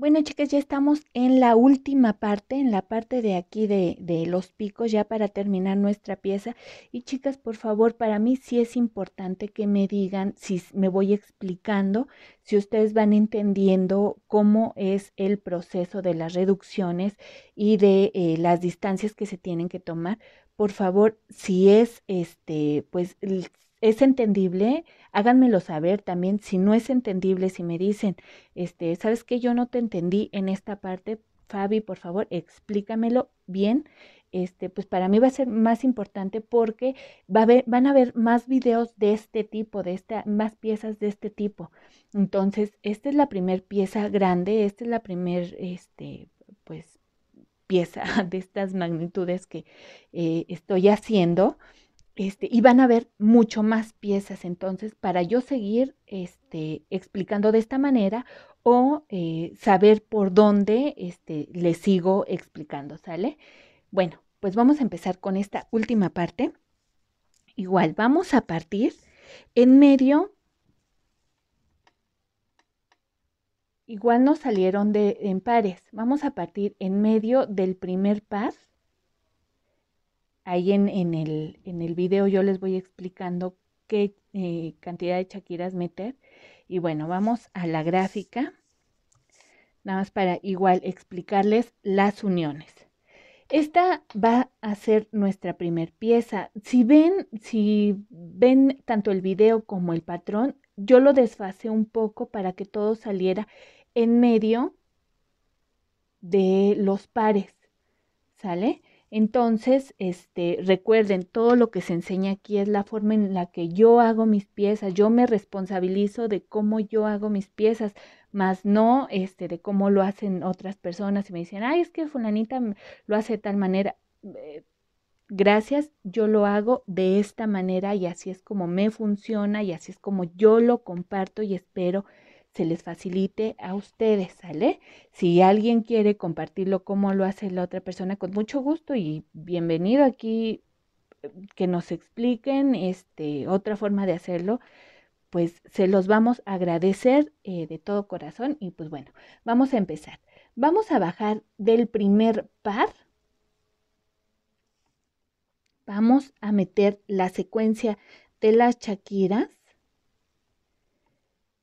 Bueno, chicas, ya estamos en la última parte, en la parte de aquí de, de, los picos, ya para terminar nuestra pieza. Y chicas, por favor, para mí sí es importante que me digan, si me voy explicando, si ustedes van entendiendo cómo es el proceso de las reducciones y de eh, las distancias que se tienen que tomar. Por favor, si es este, pues ¿Es entendible? Háganmelo saber también. Si no es entendible, si me dicen, este, ¿sabes que Yo no te entendí en esta parte. Fabi, por favor, explícamelo bien. Este, pues para mí va a ser más importante porque van a haber más videos de este tipo, de esta, más piezas de este tipo. Entonces, esta es la primera pieza grande, esta es la primera este, pues, pieza de estas magnitudes que eh, estoy haciendo. Este, y van a ver mucho más piezas entonces para yo seguir este, explicando de esta manera o eh, saber por dónde este, le sigo explicando, ¿sale? Bueno, pues vamos a empezar con esta última parte. Igual, vamos a partir en medio. Igual nos salieron de, en pares. Vamos a partir en medio del primer par ahí en, el, en video yo les voy explicando qué eh, cantidad de chaquiras meter. Y bueno, vamos a la gráfica, nada más para igual explicarles las uniones. Esta va a ser nuestra primer pieza. Si ven, si ven tanto el video como el patrón, yo lo desfase un poco para que todo saliera en medio de los pares, ¿sale? Entonces, este, recuerden, todo lo que se enseña aquí es la forma en la que yo hago mis piezas, yo me responsabilizo de cómo yo hago mis piezas, más no este, de cómo lo hacen otras personas y me dicen, ay, es que fulanita lo hace de tal manera. Eh, gracias, yo lo hago de esta manera y así es como me funciona y así es como yo lo comparto y espero se les facilite a ustedes, ¿sale? Si alguien quiere compartirlo, como lo hace la otra persona, con mucho gusto y bienvenido aquí que nos expliquen este, otra forma de hacerlo, pues se los vamos a agradecer eh, de todo corazón y pues bueno, vamos a empezar. Vamos a bajar del primer par. Vamos a meter la secuencia de las chaquiras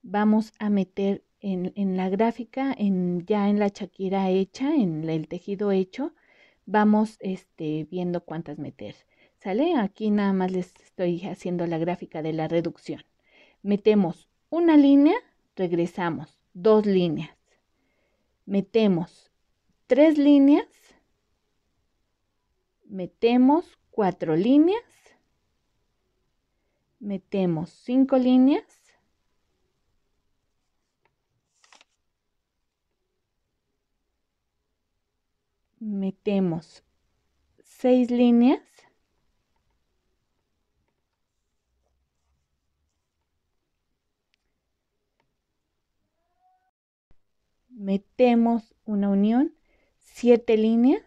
vamos a meter en, la gráfica, en, ya en la chaquira hecha, en el tejido hecho, vamos este, viendo cuántas meter. ¿Sale? Aquí nada más les estoy haciendo la gráfica de la reducción. Metemos una línea, regresamos, dos líneas. Metemos tres líneas, metemos cuatro líneas, metemos cinco líneas, metemos seis líneas metemos una unión siete líneas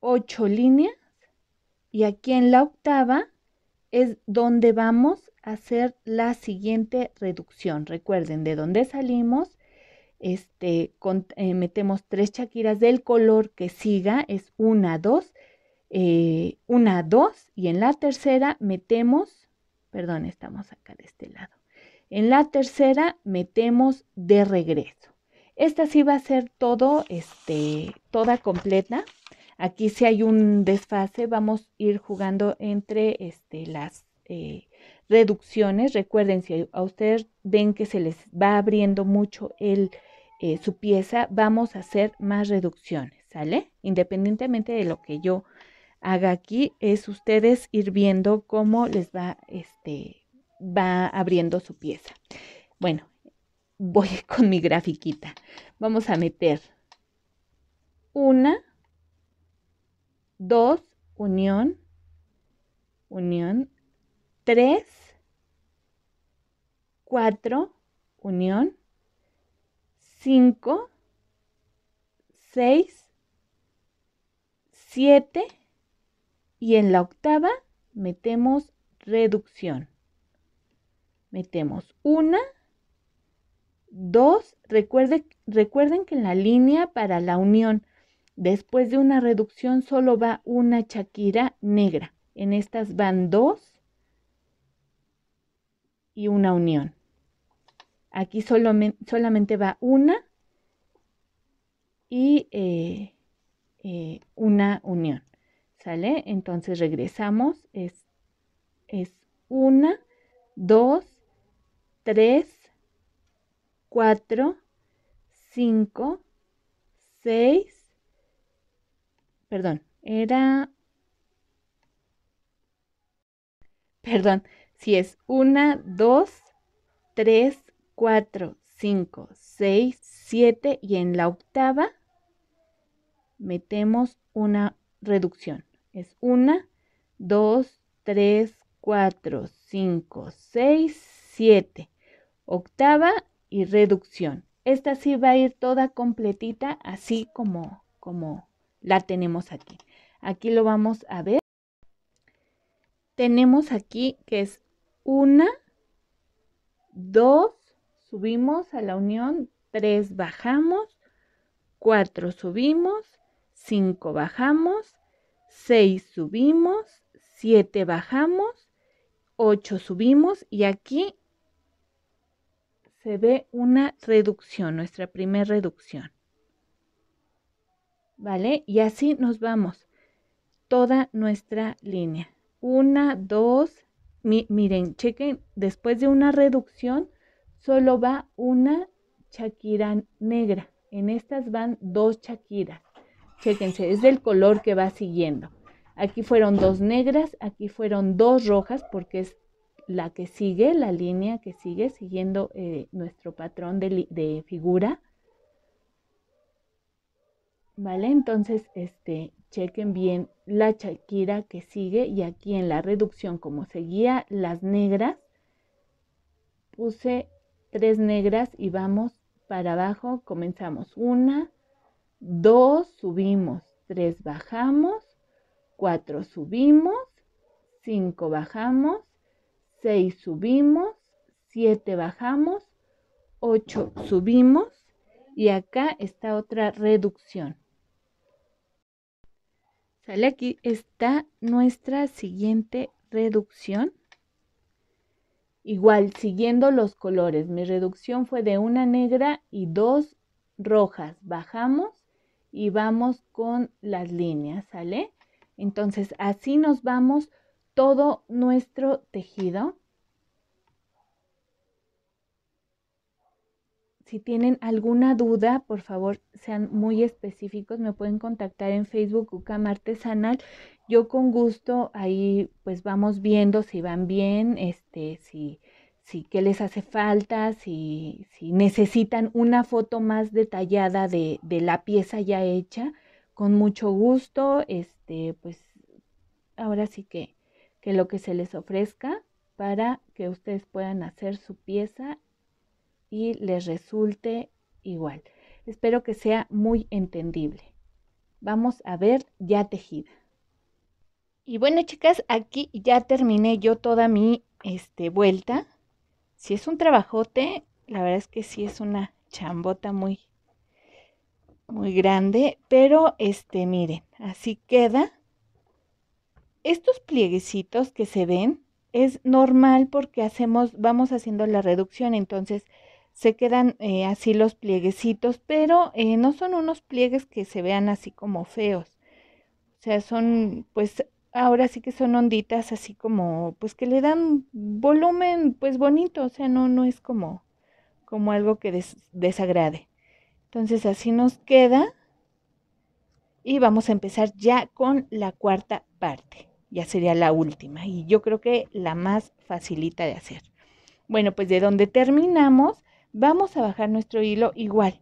ocho líneas y aquí en la octava es donde vamos a hacer la siguiente reducción recuerden de dónde salimos este, eh, metemos tres chaquiras del color que siga, es una, dos, eh, una, dos, y en la tercera metemos, perdón, estamos acá de este lado, en la tercera metemos de regreso. Esta sí va a ser todo, este, toda completa. Aquí si hay un desfase, vamos a ir jugando entre este, las eh, reducciones. Recuerden, si a ustedes ven que se les va abriendo mucho el eh, su pieza, vamos a hacer más reducciones, ¿sale? Independientemente de lo que yo haga aquí, es ustedes ir viendo cómo les va, este, va abriendo su pieza. Bueno, voy con mi grafiquita. Vamos a meter una, dos, unión, unión, tres, cuatro, unión, 5, 6, 7 y en la octava metemos reducción. Metemos 1, 2, recuerden que en la línea para la unión después de una reducción solo va una chaquira negra. En estas van 2 y una unión. Aquí solamente va una y eh, eh, una unión. ¿Sale? Entonces regresamos. Es, una, dos, tres, cuatro, cinco, seis. Perdón, era perdón, si es una, dos, tres, 4, 5, 6, 7 y en la octava metemos una reducción. Es 1, 2, 3, 4, 5, 6, 7. Octava y reducción. Esta sí va a ir toda completita, así como, como la tenemos aquí. Aquí lo vamos a ver. Tenemos aquí que es 1, 2, subimos a la unión, 3 bajamos, 4 subimos, 5 bajamos, 6 subimos, 7 bajamos, 8 subimos y aquí se ve una reducción, nuestra primera reducción. ¿Vale? Y así nos vamos toda nuestra línea. 1, 2, miren, chequen, después de una reducción solo va una chaquira negra. En estas van dos chaquiras. Chéquense, es del color que va siguiendo. Aquí fueron dos negras, aquí fueron dos rojas porque es la que sigue, la línea que sigue siguiendo eh, nuestro patrón de, figura. ¿Vale? Entonces, este, chequen bien la chaquira que sigue y aquí en la reducción, como seguía las negras, puse tres negras y vamos para abajo. Comenzamos una, dos, subimos, tres, bajamos, cuatro, subimos, cinco, bajamos, seis, subimos, siete, bajamos, ocho, subimos y acá está otra reducción. Sale aquí está nuestra siguiente reducción Igual, siguiendo los colores, mi reducción fue de una negra y dos rojas. Bajamos y vamos con las líneas, ¿sale? Entonces, así nos vamos todo nuestro tejido. Si tienen alguna duda, por favor, sean muy específicos. Me pueden contactar en Facebook Ucama Artesanal. Yo con gusto ahí pues vamos viendo si van bien, este, si, si qué les hace falta, si, necesitan una foto más detallada de, de, la pieza ya hecha. Con mucho gusto, este, pues ahora sí que, que lo que se les ofrezca para que ustedes puedan hacer su pieza y les resulte igual. Espero que sea muy entendible. Vamos a ver ya tejida. Y bueno, chicas, aquí ya terminé yo toda mi este, vuelta. Si es un trabajote, la verdad es que sí es una chambota muy, muy grande, pero este, miren, así queda. Estos plieguecitos que se ven es normal porque hacemos, vamos haciendo la reducción, entonces se quedan eh, así los plieguecitos, pero eh, no son unos pliegues que se vean así como feos. O sea, son pues ahora sí que son onditas así como pues que le dan volumen pues bonito, o sea, no no es como como algo que desagrade. Entonces, así nos queda y vamos a empezar ya con la cuarta parte. Ya sería la última y yo creo que la más facilita de hacer. Bueno, pues de donde terminamos Vamos a bajar nuestro hilo igual,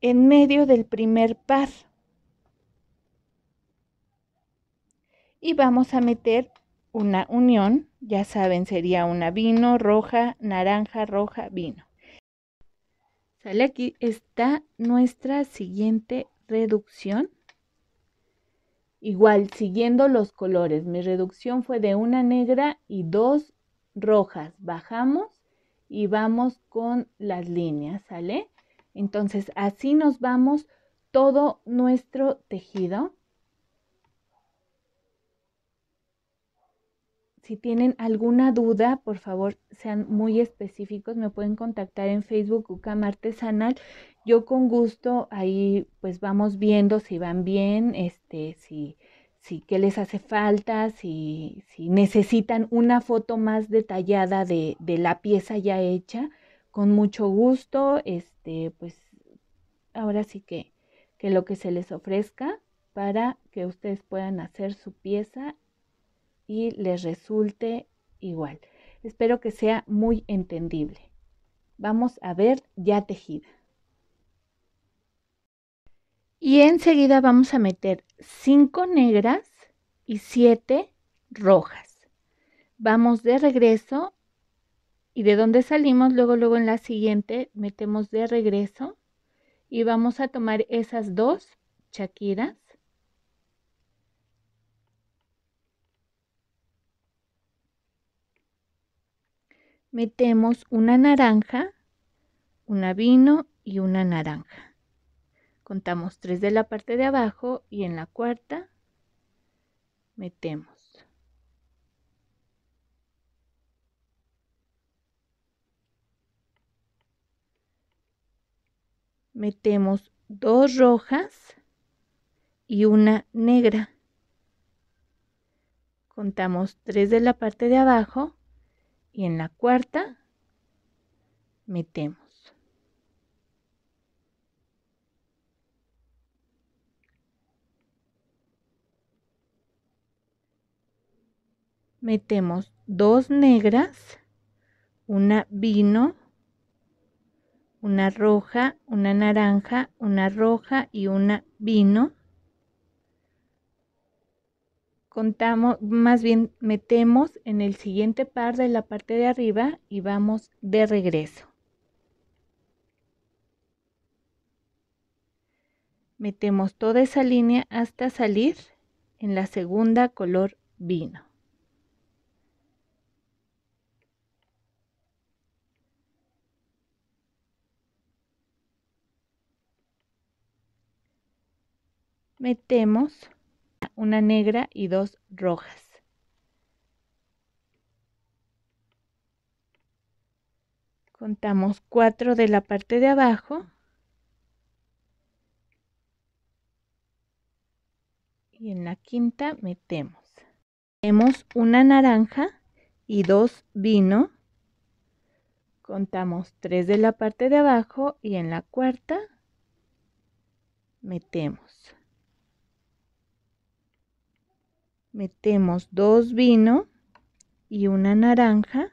en medio del primer par. Y vamos a meter una unión, ya saben, sería una vino, roja, naranja, roja, vino. Sale aquí, está nuestra siguiente reducción. Igual, siguiendo los colores, mi reducción fue de una negra y dos rojas. Bajamos y vamos con las líneas, ¿sale? Entonces así nos vamos todo nuestro tejido. Si tienen alguna duda, por favor, sean muy específicos, me pueden contactar en Facebook Ucama Artesanal. Yo con gusto ahí pues vamos viendo si van bien, este, si si qué les hace falta, si, necesitan una foto más detallada de, de, la pieza ya hecha, con mucho gusto, este, pues ahora sí que, que lo que se les ofrezca para que ustedes puedan hacer su pieza y les resulte igual. Espero que sea muy entendible. Vamos a ver ya tejida. Y enseguida vamos a meter 5 negras y siete rojas. Vamos de regreso y de donde salimos, luego, luego en la siguiente metemos de regreso y vamos a tomar esas dos chaquiras. Metemos una naranja, una vino y una naranja contamos tres de la parte de abajo y en la cuarta metemos. Metemos dos rojas y una negra. Contamos tres de la parte de abajo y en la cuarta metemos. metemos dos negras, una vino, una roja, una naranja, una roja y una vino. Contamos, más bien metemos en el siguiente par de la parte de arriba y vamos de regreso. Metemos toda esa línea hasta salir en la segunda color vino. metemos una negra y dos rojas. Contamos cuatro de la parte de abajo. Y en la quinta metemos. Metemos una naranja y dos vino. Contamos tres de la parte de abajo y en la cuarta metemos. metemos dos vino y una naranja,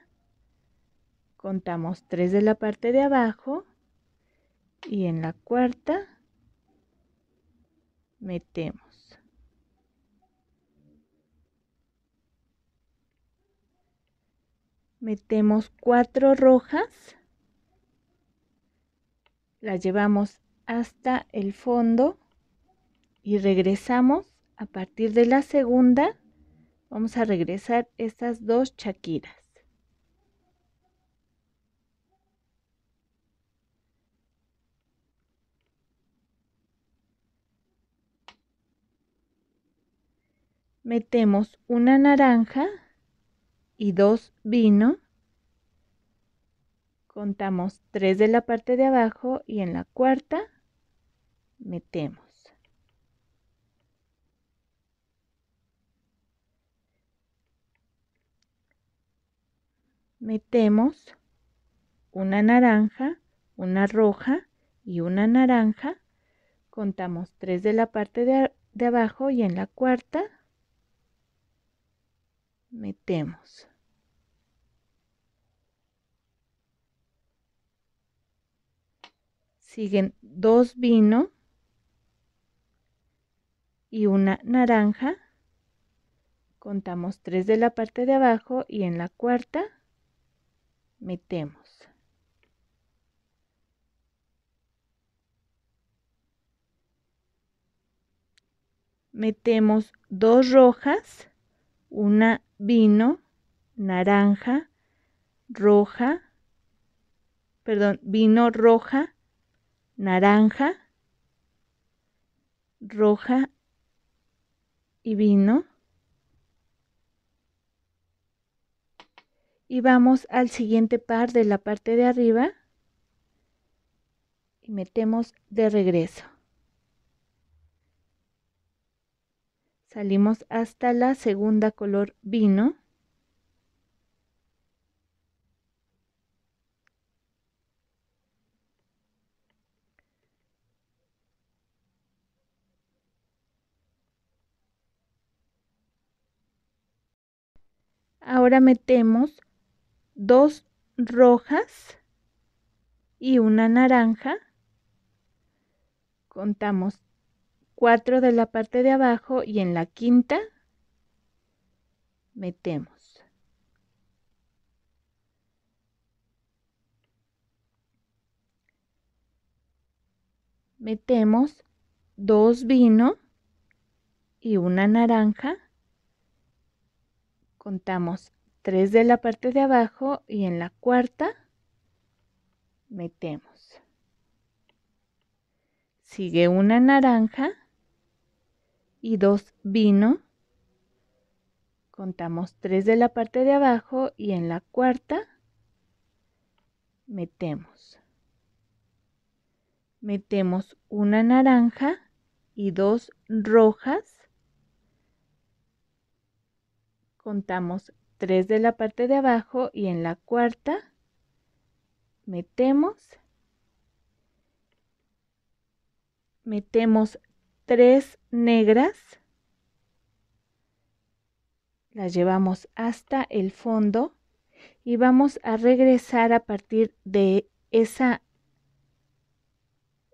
contamos tres de la parte de abajo y en la cuarta metemos. Metemos cuatro rojas, las llevamos hasta el fondo y regresamos a partir de la segunda vamos a regresar estas dos chaquiras. Metemos una naranja y dos vino. Contamos tres de la parte de abajo y en la cuarta metemos. metemos una naranja, una roja y una naranja. Contamos tres de la parte de, abajo y en la cuarta metemos. Siguen dos vino y una naranja. Contamos tres de la parte de abajo y en la cuarta metemos. Metemos dos rojas, una vino, naranja, roja, perdón, vino roja, naranja, roja y vino. y vamos al siguiente par de la parte de arriba y metemos de regreso. Salimos hasta la segunda color vino. Ahora metemos dos rojas y una naranja. Contamos cuatro de la parte de abajo y en la quinta metemos. Metemos dos vino y una naranja. Contamos 3 de la parte de abajo y en la cuarta metemos. Sigue una naranja y dos vino. Contamos 3 de la parte de abajo y en la cuarta metemos. Metemos una naranja y dos rojas. Contamos tres de la parte de abajo y en la cuarta metemos, metemos tres negras, las llevamos hasta el fondo y vamos a regresar a partir de esa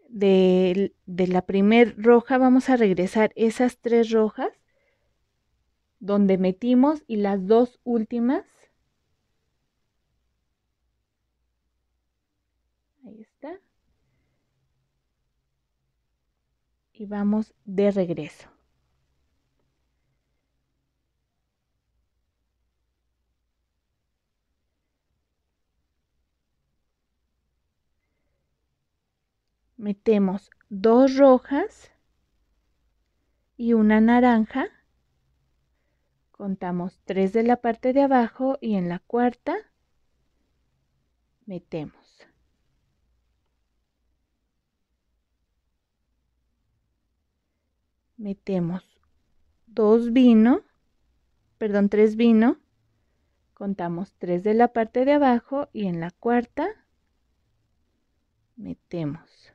de, la primera roja vamos a regresar esas tres rojas donde metimos y las dos últimas. Ahí está. Y vamos de regreso. Metemos dos rojas y una naranja contamos 3 de la parte de abajo y en la cuarta metemos. Metemos dos vino, perdón, tres vino, contamos 3 de la parte de abajo y en la cuarta metemos.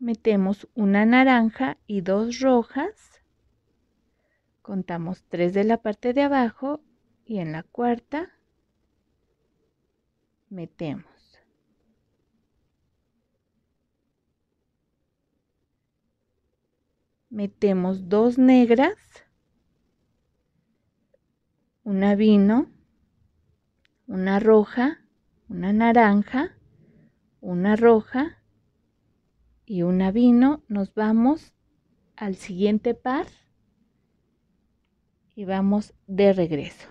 metemos una naranja y dos rojas, contamos tres de la parte de abajo y en la cuarta metemos. Metemos dos negras, una vino, una roja, una naranja, una roja, y una vino, nos vamos al siguiente par y vamos de regreso.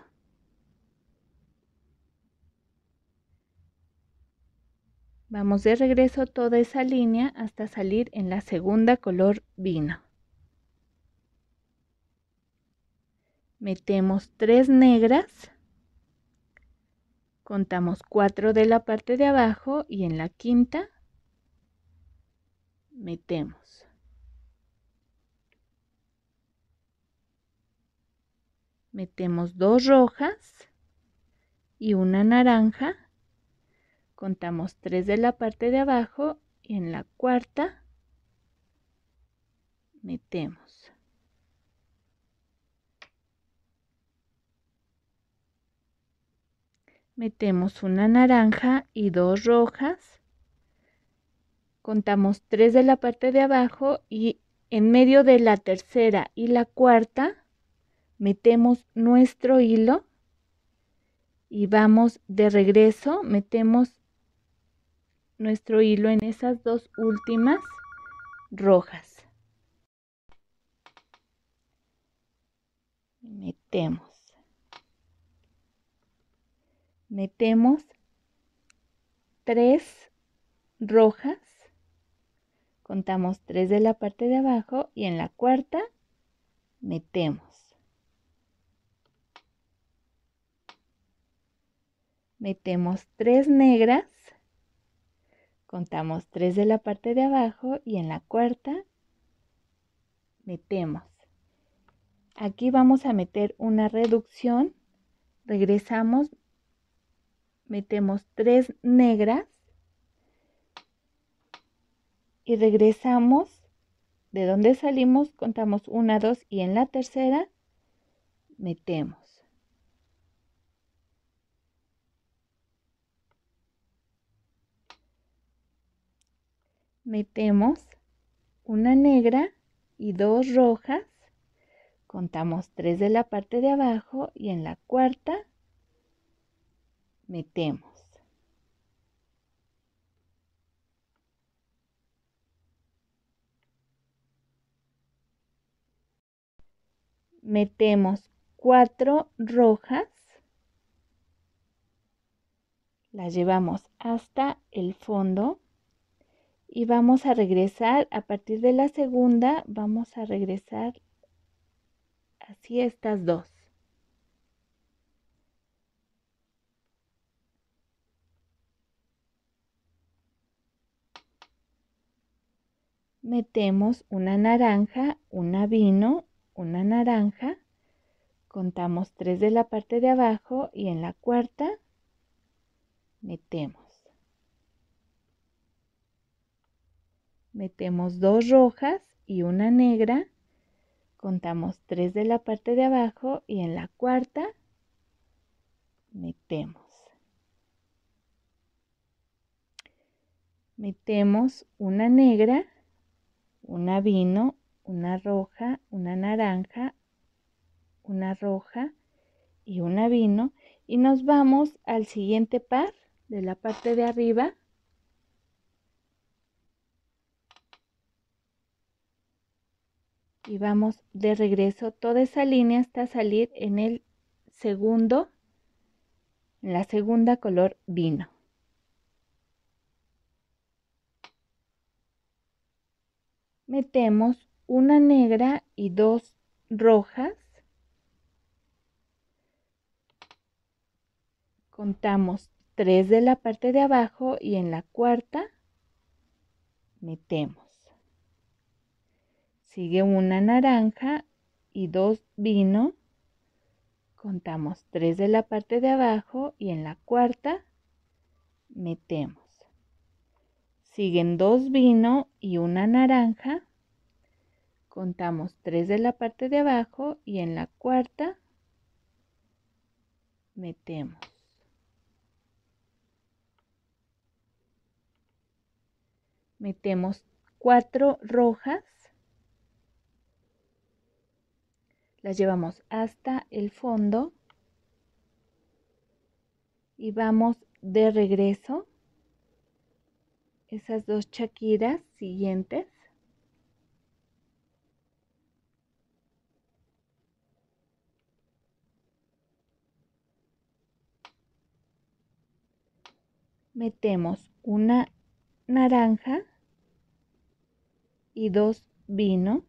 Vamos de regreso toda esa línea hasta salir en la segunda color vino. Metemos tres negras, contamos cuatro de la parte de abajo y en la quinta metemos. Metemos dos rojas y una naranja. Contamos tres de la parte de abajo y en la cuarta metemos. Metemos una naranja y dos rojas contamos tres de la parte de abajo y en medio de la tercera y la cuarta metemos nuestro hilo y vamos de regreso, metemos nuestro hilo en esas dos últimas rojas. Metemos. Metemos tres rojas contamos tres de la parte de abajo y en la cuarta metemos. Metemos tres negras, contamos tres de la parte de abajo y en la cuarta metemos. Aquí vamos a meter una reducción, regresamos, metemos tres negras, y regresamos. De donde salimos, contamos una, dos y en la tercera metemos. Metemos una negra y dos rojas. Contamos tres de la parte de abajo y en la cuarta metemos. metemos cuatro rojas, las llevamos hasta el fondo y vamos a regresar a partir de la segunda, vamos a regresar así estas dos. Metemos una naranja, una vino una naranja, contamos tres de la parte de abajo y en la cuarta metemos. Metemos dos rojas y una negra, contamos tres de la parte de abajo y en la cuarta metemos. Metemos una negra, una vino una roja, una naranja, una roja y una vino. Y nos vamos al siguiente par de la parte de arriba. Y vamos de regreso toda esa línea hasta salir en el segundo, en la segunda color vino. Metemos una negra y dos rojas. Contamos tres de la parte de abajo y en la cuarta metemos. Sigue una naranja y dos vino. Contamos tres de la parte de abajo y en la cuarta metemos. Siguen dos vino y una naranja contamos tres de la parte de abajo y en la cuarta metemos. Metemos cuatro rojas, las llevamos hasta el fondo y vamos de regreso esas dos chaquiras siguientes metemos una naranja y dos vino.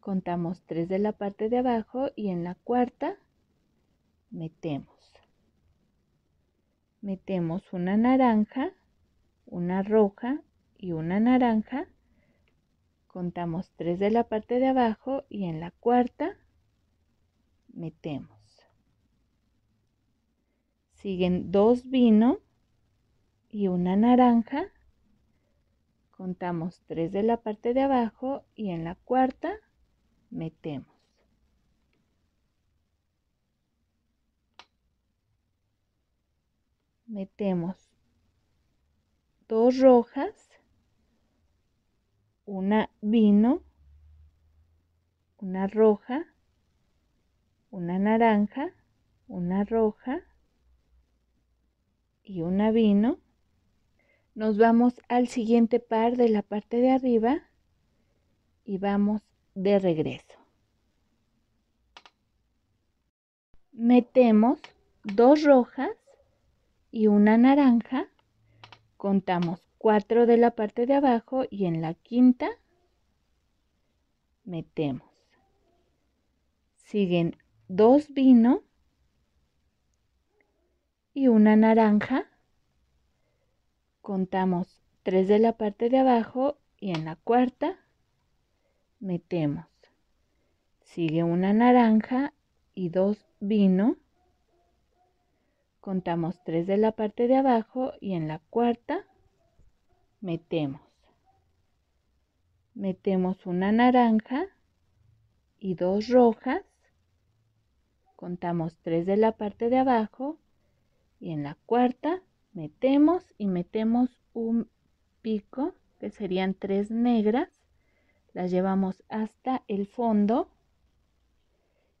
Contamos tres de la parte de abajo y en la cuarta metemos. Metemos una naranja, una roja y una naranja. Contamos tres de la parte de abajo y en la cuarta metemos. Siguen dos vino y una naranja. Contamos tres de la parte de abajo y en la cuarta metemos. Metemos dos rojas, una vino, una roja, una naranja, una roja y una vino nos vamos al siguiente par de la parte de arriba y vamos de regreso. Metemos dos rojas y una naranja. Contamos cuatro de la parte de abajo y en la quinta metemos. Siguen dos vino y una naranja contamos tres de la parte de abajo y en la cuarta metemos. Sigue una naranja y dos vino. Contamos tres de la parte de abajo y en la cuarta metemos. Metemos una naranja y dos rojas. Contamos tres de la parte de abajo y en la cuarta metemos y metemos un pico, que serían tres negras, las llevamos hasta el fondo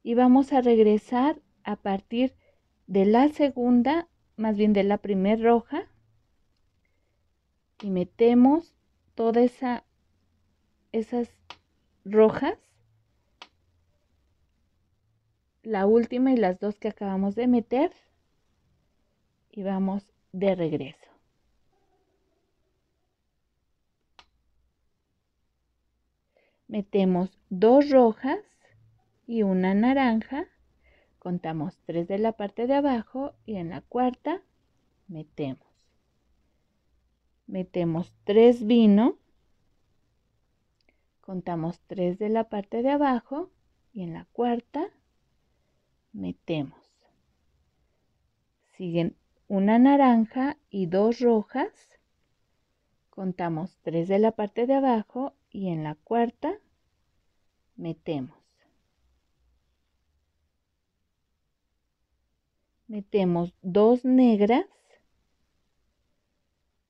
y vamos a regresar a partir de la segunda, más bien de la primera roja y metemos todas esa, esas rojas, la última y las dos que acabamos de meter y vamos de regreso. Metemos dos rojas y una naranja. Contamos tres de la parte de abajo y en la cuarta metemos. Metemos tres vino. Contamos tres de la parte de abajo y en la cuarta metemos. Siguen una naranja y dos rojas. Contamos tres de la parte de abajo y en la cuarta metemos. Metemos dos negras,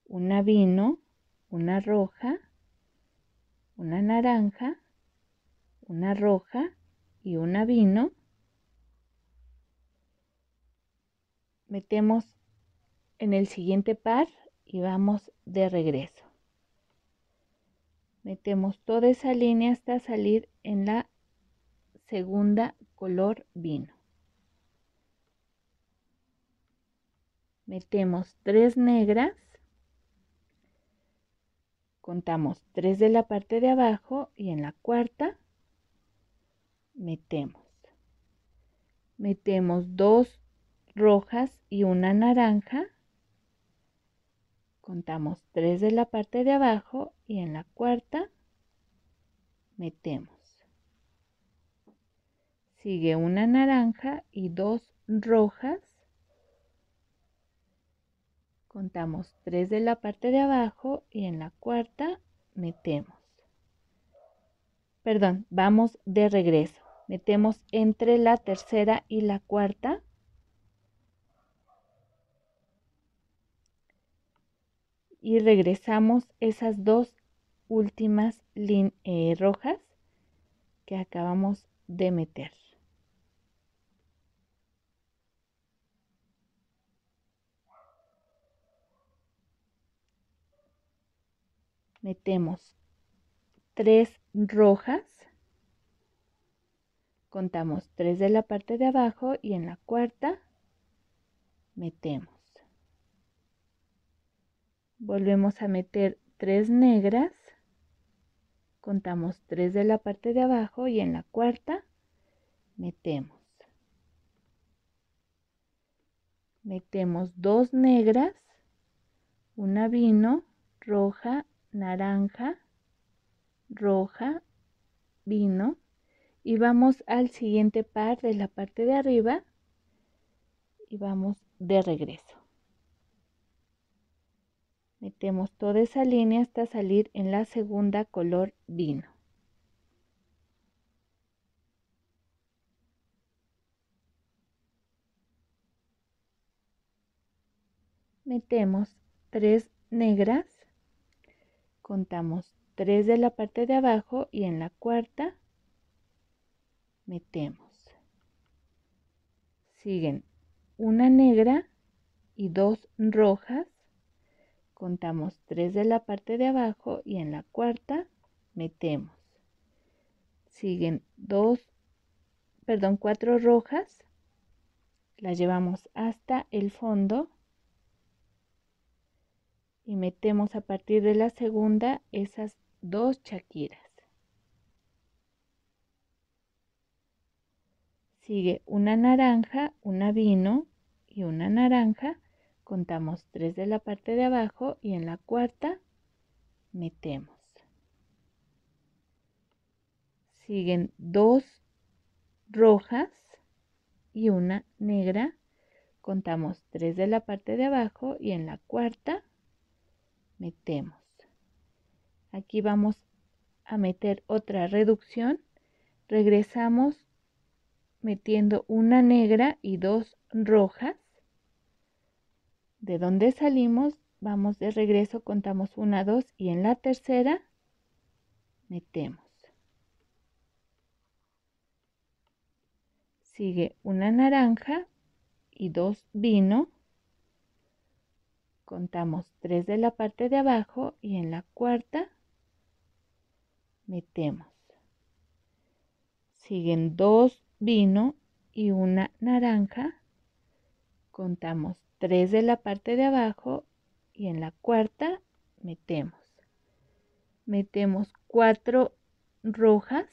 una vino, una roja, una naranja, una roja y una vino. Metemos en el siguiente par y vamos de regreso. Metemos toda esa línea hasta salir en la segunda color vino. Metemos tres negras, contamos tres de la parte de abajo y en la cuarta metemos. Metemos dos rojas y una naranja Contamos tres de la parte de abajo y en la cuarta metemos. Sigue una naranja y dos rojas. Contamos tres de la parte de abajo y en la cuarta metemos. Perdón, vamos de regreso. Metemos entre la tercera y la cuarta y regresamos esas dos últimas eh, rojas que acabamos de meter. Metemos tres rojas, contamos tres de la parte de abajo y en la cuarta metemos volvemos a meter tres negras, contamos tres de la parte de abajo y en la cuarta metemos. Metemos dos negras, una vino, roja, naranja, roja, vino y vamos al siguiente par de la parte de arriba y vamos de regreso. Metemos toda esa línea hasta salir en la segunda color vino. Metemos tres negras, contamos tres de la parte de abajo y en la cuarta metemos. Siguen una negra y dos rojas contamos tres de la parte de abajo y en la cuarta metemos. Siguen dos perdón, cuatro rojas, Las llevamos hasta el fondo y metemos a partir de la segunda esas dos chaquiras. Sigue una naranja, una vino y una naranja contamos tres de la parte de abajo y en la cuarta metemos. Siguen dos rojas y una negra. Contamos 3 de la parte de abajo y en la cuarta metemos. Aquí vamos a meter otra reducción. Regresamos metiendo una negra y dos rojas de donde salimos, vamos de regreso, contamos una, dos y en la tercera metemos. Sigue una naranja y dos vino. Contamos tres de la parte de abajo y en la cuarta metemos. Siguen dos vino y una naranja. Contamos Tres de la parte de abajo y en la cuarta metemos. Metemos cuatro rojas,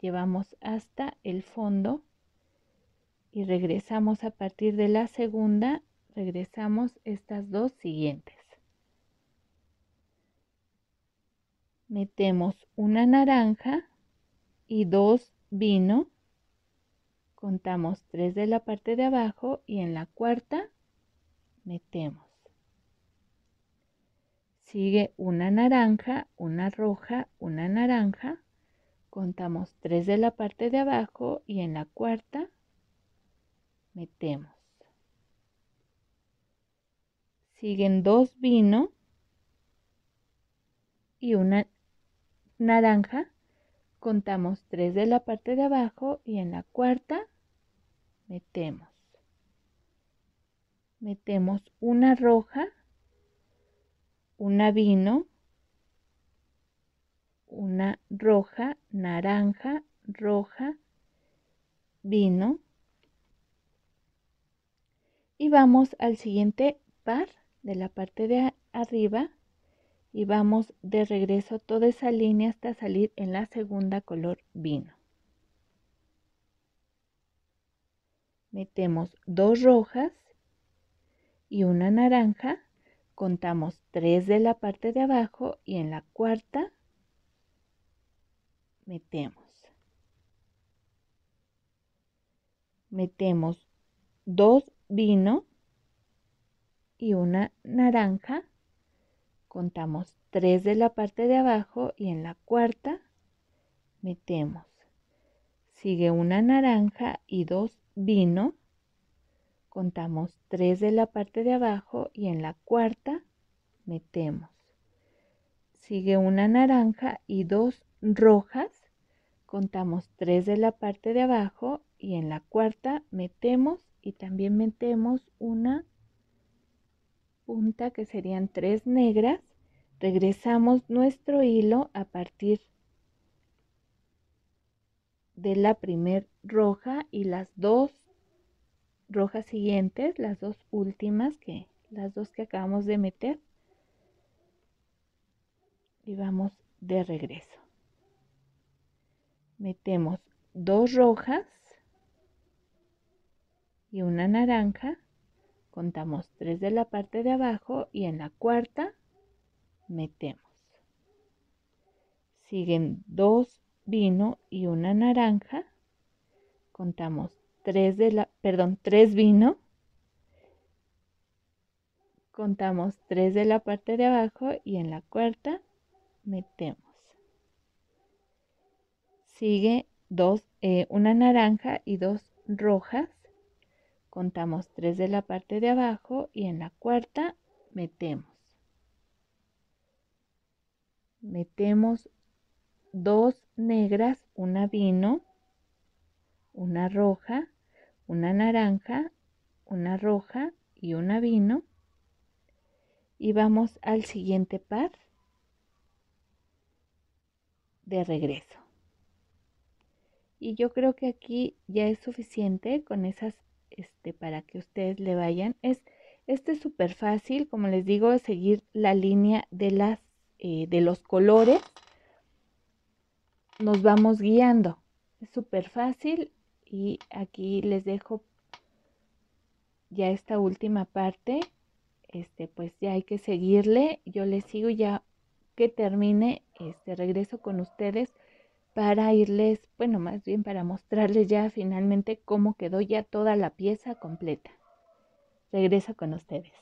llevamos hasta el fondo y regresamos a partir de la segunda, regresamos estas dos siguientes. Metemos una naranja y dos vino. Contamos tres de la parte de abajo y en la cuarta metemos. Sigue una naranja, una roja, una naranja. Contamos tres de la parte de abajo y en la cuarta metemos. Siguen dos vino y una naranja. Contamos tres de la parte de abajo y en la cuarta metemos metemos una roja, una vino, una roja, naranja, roja, vino. Y vamos al siguiente par de la parte de arriba y vamos de regreso toda esa línea hasta salir en la segunda color vino. Metemos dos rojas, y una naranja, contamos tres de la parte de abajo y en la cuarta metemos. Metemos dos vino y una naranja, contamos tres de la parte de abajo y en la cuarta metemos. Sigue una naranja y dos vino contamos tres de la parte de abajo y en la cuarta metemos. Sigue una naranja y dos rojas, contamos tres de la parte de abajo y en la cuarta metemos y también metemos una punta que serían tres negras. Regresamos nuestro hilo a partir de la primer roja y las dos rojas siguientes, las dos últimas que las dos que acabamos de meter y vamos de regreso. Metemos dos rojas y una naranja, contamos tres de la parte de abajo y en la cuarta metemos. Siguen dos vino y una naranja, contamos Tres de la, perdón, tres vino, contamos tres de la parte de abajo y en la cuarta metemos. Sigue dos, eh, una naranja y dos rojas, contamos tres de la parte de abajo y en la cuarta metemos. Metemos dos negras, una vino, una roja, una naranja, una roja y una vino. Y vamos al siguiente par de regreso. Y yo creo que aquí ya es suficiente con esas, este, para que ustedes le vayan. Es, este es súper fácil, como les digo, seguir la línea de, las, eh, de los colores. Nos vamos guiando. Es súper fácil y aquí les dejo ya esta última parte. Este, pues ya hay que seguirle. Yo les sigo ya que termine, este regreso con ustedes para irles, bueno, más bien para mostrarles ya finalmente cómo quedó ya toda la pieza completa. Regreso con ustedes.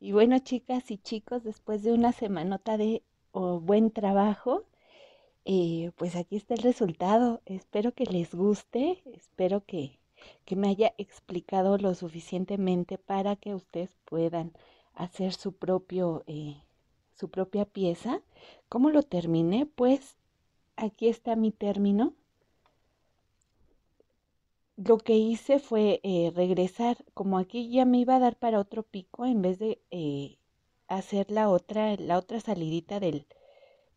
Y bueno, chicas y chicos, después de una semanota de buen trabajo, eh, pues aquí está el resultado. Espero que les guste, espero que, que me haya explicado lo suficientemente para que ustedes puedan hacer su propio eh, su propia pieza. ¿Cómo lo terminé? Pues aquí está mi término. Lo que hice fue eh, regresar, como aquí ya me iba a dar para otro pico, en vez de hacer la otra, la otra salidita del,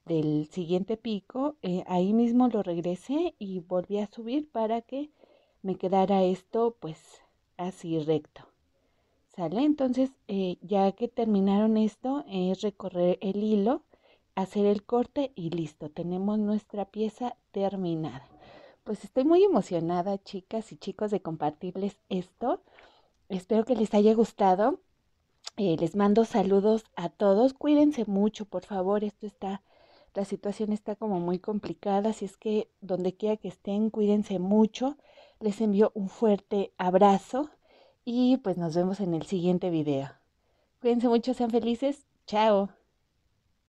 del siguiente pico, eh, ahí mismo lo regresé y volví a subir para que me quedara esto pues así recto. ¿Sale? Entonces eh, ya que terminaron esto es recorrer el hilo, hacer el corte y listo, tenemos nuestra pieza terminada. Pues estoy muy emocionada chicas y chicos de compartirles esto. Espero que les haya gustado. Eh, les mando saludos a todos. Cuídense mucho, por favor. Esto está la situación está como muy complicada, así es que donde quiera que estén, cuídense mucho. Les envío un fuerte abrazo y pues nos vemos en el siguiente video. Cuídense mucho, sean felices. Chao.